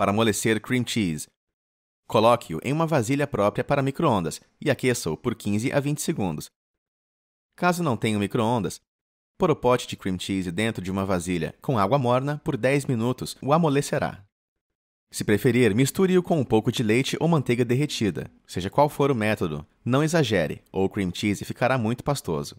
para amolecer cream cheese. Coloque-o em uma vasilha própria para microondas e aqueça-o por 15 a 20 segundos. Caso não tenha microondas, por o pote de cream cheese dentro de uma vasilha com água morna por 10 minutos o amolecerá. Se preferir, misture-o com um pouco de leite ou manteiga derretida. Seja qual for o método, não exagere, ou o cream cheese ficará muito pastoso.